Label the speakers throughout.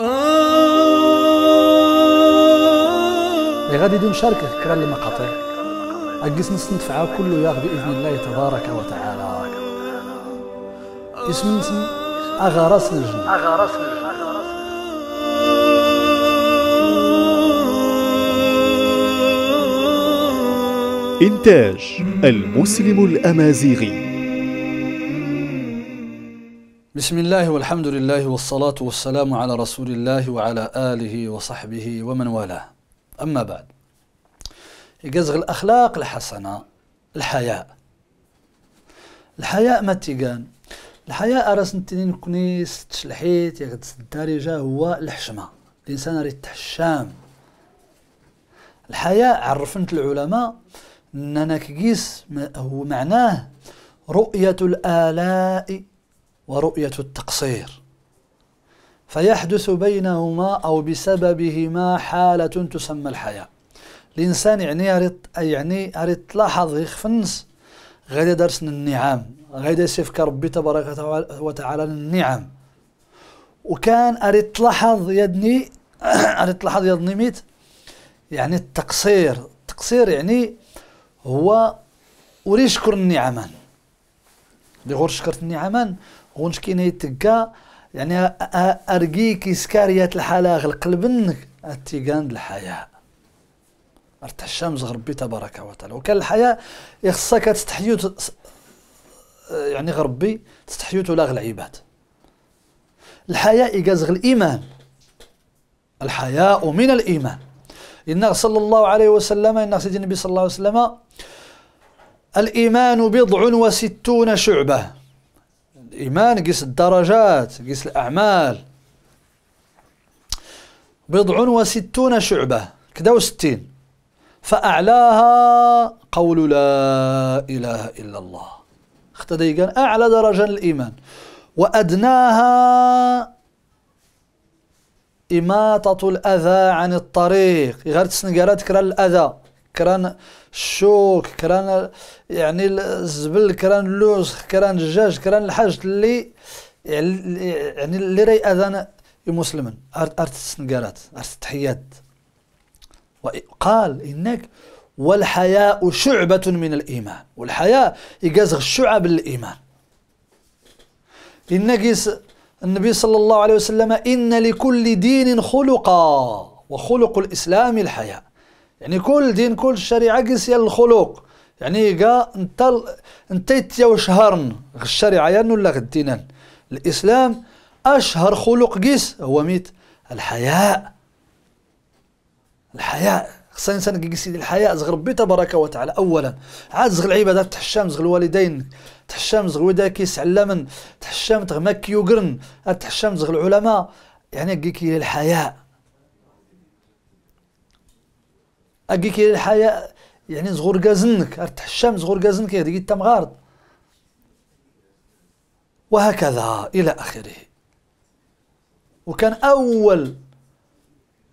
Speaker 1: اللي آه. غادي يدير نشاركك كرا المقاطع اجلس نستنفع كله ياغ باذن الله تبارك وتعالى اسم اغا راس الجن راس الجن إنتاج المسلم الأمازيغي بسم الله والحمد لله والصلاة والسلام على رسول الله وعلى آله وصحبه ومن والاه أما بعد يقزغ الأخلاق الحسنة الحياء الحياء ما تيقان الحياء راس نتنين كنيس تشلحيت يغدس الدارجة هو الحشمة الإنسان ريت تحشام الحياء عرفنت العلماء أننا كيس هو معناه رؤية الآلاء ورؤية التقصير فيحدث بينهما أو بسببهما حالة تسمى الحياة الإنسان يعني أريد يعني أريد تلاحظ يخفنس غير درس النعم غير يسيفك ربي تبارك وتعالى النعم وكان أريد تلاحظ يدني أريد تلاحظ يدني ميت يعني التقصير التقصير يعني هو وريشكر النعمان النعمان غور شكرت النعمان غنشكيني تكا يعني ارقيك سكاريات الحلاغ القلب منك التيقان الحياة ارتح الشمس غربي تبارك وتعالى وكان الحياة يخصك تستحيو يعني غربي تستحيو تلاغ العباد الحياة يقازغ الإيمان الحياء من الإيمان إن صلى الله عليه وسلم إن سيدنا النبي صلى الله عليه وسلم الإيمان بضع وستون شعبة الإيمان قيس الدرجات قيس الأعمال بضع وستون شعبة كدا وستين فأعلاها قول لا إله إلا الله اختدي قال أعلى درجة الإيمان وأدناها إماطة الأذى عن الطريق غير تسنقرا تكرا الأذى كران الشوك كران يعني الزبل كران اللوز كران الدجاج كران الحاج اللي يعني, يعني اللي راي أذان المسلمين أرت السنقارات أرت التحيات وقال إنك والحياء شعبة من الإيمان والحياء يقازغ شعب الإيمان إنك النبي صلى الله عليه وسلم إن لكل دين خلقا وخلق الإسلام الحياء يعني كل دين كل الشريعه قيس الخلق يعني كا انت انت يا وشهرن الشريعه يان ولا غدينان الاسلام اشهر خلق قيس هو ميت الحياء الحياء خص الانسان كيقيس الحياء زغ ربي تبارك وتعالى اولا عاد زغ العبادات تحشام زغ الوالدين تحشام زغ ودا علمن تحشام تغمك ما تحشام زغ العلماء يعني كي الحياء اكي كاين الحياه يعني زغور كازنك الشام زغور كازنك هذيك انت مغارض وهكذا الى اخره وكان اول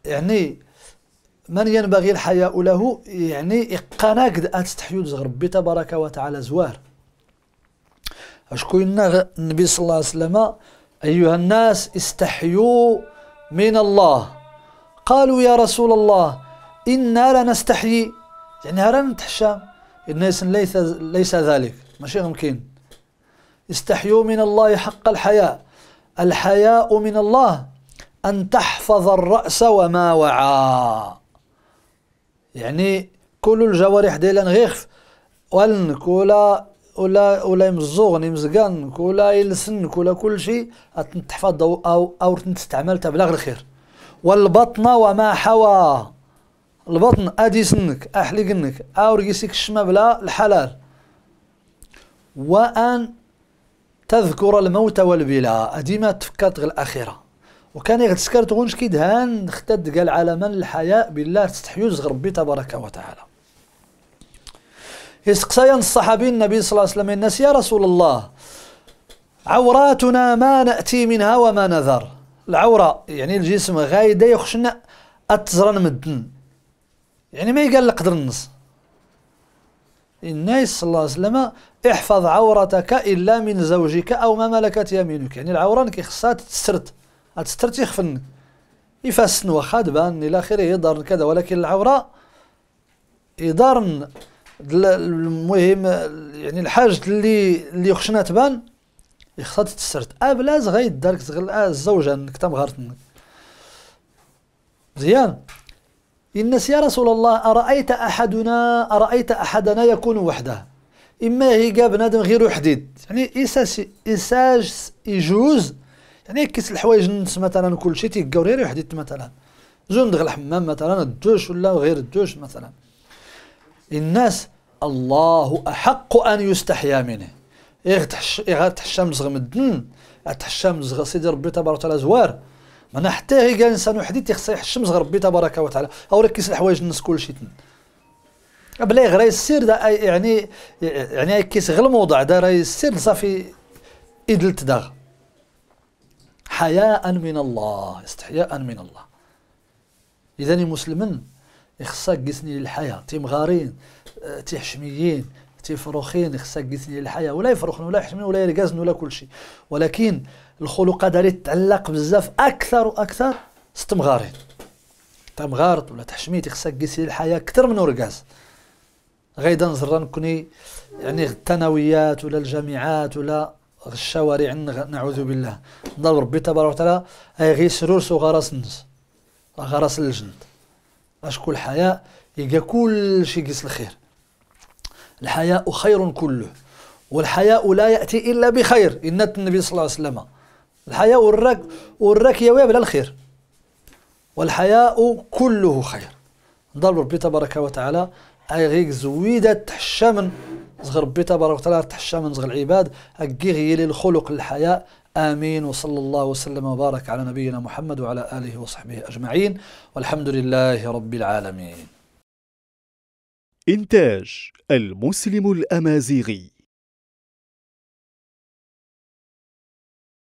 Speaker 1: يعني من ينبغي الحياء له يعني اقناك قد أتستحيو ربي تبارك وتعالى زوار أشكون النبي صلى الله عليه وسلم أيها الناس استحيوا من الله قالوا يا رسول الله إنا لنستحيي يعني رانا نتحشى الناس ليس ليس ذلك ماشي ممكن استحيوا من الله حق الحياء الحياء من الله أن تحفظ الرأس وما وعى يعني كل الجوارح ديالها نغيخف ولن كولا ولا ولا يمزوغ يمزقن كولا يلسن كولا كل شيء تحفظ او او تستعمل تبلغ الخير والبطن وما حوى البطن ادي سنك احلقنك انك اورقسك الشما بلا الحلال وان تذكر الموت والبلاء ما تفكرت غير الاخره وكان يغتسكر تغونش كي دهان اختد قال على من الحياء بالله تستحيوز ربي تبارك وتعالى يسقسيا الصحابي النبي صلى الله عليه وسلم الناس يا رسول الله عوراتنا ما نأتي منها وما نذر العورة يعني الجسم غايدة يخشنا أتزرن مدن يعني ما يقال لقدر النص النبي صلى الله عليه وسلم احفظ عورتك الا من زوجك او ما ملكت يمينك يعني العوره اللي خصها تسترت تسترت يخفن يفسن واخا الى اخره يضر كذا ولكن العوره يضرن المهم يعني الحاجه اللي اللي خشنا تبان خصها تسترت ابلاز آه غير دارك آه، الزوجه انك تمغرتنك مزيان الناس يا رسول الله أرأيت أحدنا أرأيت أحدنا يكون وحده إما هي جاب بنادم غير وحديد يعني إساس إساج يجوز يعني كيس الحوايج نس مثلا كل شيء تيقاو غير وحديد مثلا زون دخل الحمام مثلا الدوش ولا غير الدوش مثلا الناس الله أحق أن يستحيا منه إيه تحشم زغم الدن تحشم زغ سيدي ربي تبارك وتعالى زوار معنا حتى هي كان انسان وحدي تيخصه يحشم ربي تبارك وتعالى او راه الحوايج حوايج الناس كلشي بلا غير السير دا يعني يعني كيس غير الموضع دا راه السير صافي إدل تداغ حياء من الله استحياء من الله اذا المسلمين يخصك قسني للحياة تيمغارين آه، تيحشميين تيفرخين خصك قلت لي الحياه ولا يفرخن ولا يحشمن ولا يرقزن ولا كل شيء ولكن الخلق داري تتعلق بزاف اكثر واكثر تا مغارط ولا تحشميت خصك قلت لي الحياه اكثر من ورقاز غيدا نزرا نكوني يعني الثانويات ولا الجامعات ولا الشوارع نعوذ بالله نضل ربي تبارك وتعالى اي غير سرور سو غرس النس غرس الجند اشكو الحياه يلقى كل شيء قيس الخير الحياء خير كله والحياء لا يأتي إلا بخير إن النبي صلى الله عليه وسلم الحياء والرك والرك يا بلا الخير والحياء كله خير نضل ربي تبارك وتعالى أي غيك زويدة تحشمن من ربي تبارك وتعالى تحشمن من العباد أكي غيلي الخلق الحياء آمين وصلى الله وسلم وبارك على نبينا محمد وعلى آله وصحبه أجمعين والحمد لله رب العالمين إنتاج المسلم الأمازيغي